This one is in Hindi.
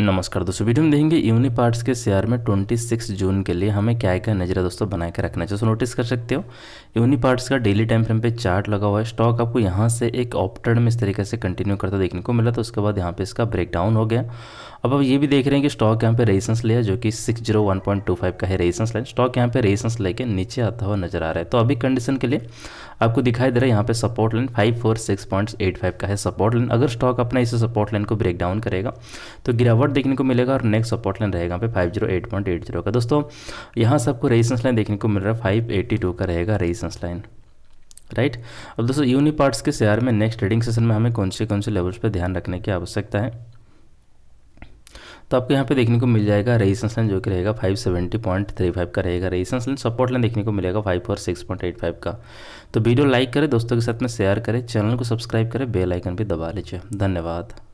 नमस्कार दोस्तों वीडियो में देखेंगे यूनी पार्ट्स के शेयर में 26 जून के लिए हमें क्या क्या नजरा दोस्तों बना के रखना चाहिए नोटिस कर सकते हो यूनी पार्ट्स का डेली टाइम फ्रेम पे चार्ट लगा हुआ है स्टॉक आपको यहाँ से एक ऑप्टर्न में इस तरीके से कंटिन्यू करता देखने को मिला तो उसके बाद यहाँ पे इसका ब्रेकडाउन हो गया अब अब ये भी देख रहे हैं कि स्टॉक यहाँ पे रेजिस्टेंस लिया जो कि 601.25 का है रेजिस्टेंस लाइन स्टॉक यहाँ पे रेजिस्टेंस लेके नीचे आता हुआ नजर आ रहा है तो अभी कंडीशन के लिए आपको दिखाई दे रहा है यहाँ पे सपोर्ट लाइन 546.85 का है सपोर्ट लाइन अगर स्टॉक अपना इस सपोर्ट लाइन को ब्रेक डाउन करेगा तो गिरावट सपोर्ट देखने को मिलेगा और नेक्स्ट सपोर्ट लाइन रहेगा पे five zero eight point eight zero का दोस्तों यहाँ सबको रेजिस्टेंस लाइन देखने को मिल रहा है फाइव एट्टी टू का रहेगा रेजिस्टेंस लाइन राइट अब दोस्तों यूनिपार्ट्स के शेयर में नेक्स्ट ट्रेडिंग सेशन में हमें कौन से कौन से लेवल्स पर ध्यान रखने की आवश्यकता है तो आपको यहाँ पे देखने को मिल जाएगा रेजिस्टेंस लाइन जो कि रहेगा 570.35 का रहेगा रेजिस्टेंस लाइन सपोर्ट लाइन देखने को मिलेगा 546.85 का तो वीडियो लाइक करें दोस्तों के साथ में शेयर करें चैनल को सब्सक्राइब करें बेल आइकन भी दबा लीजिए धन्यवाद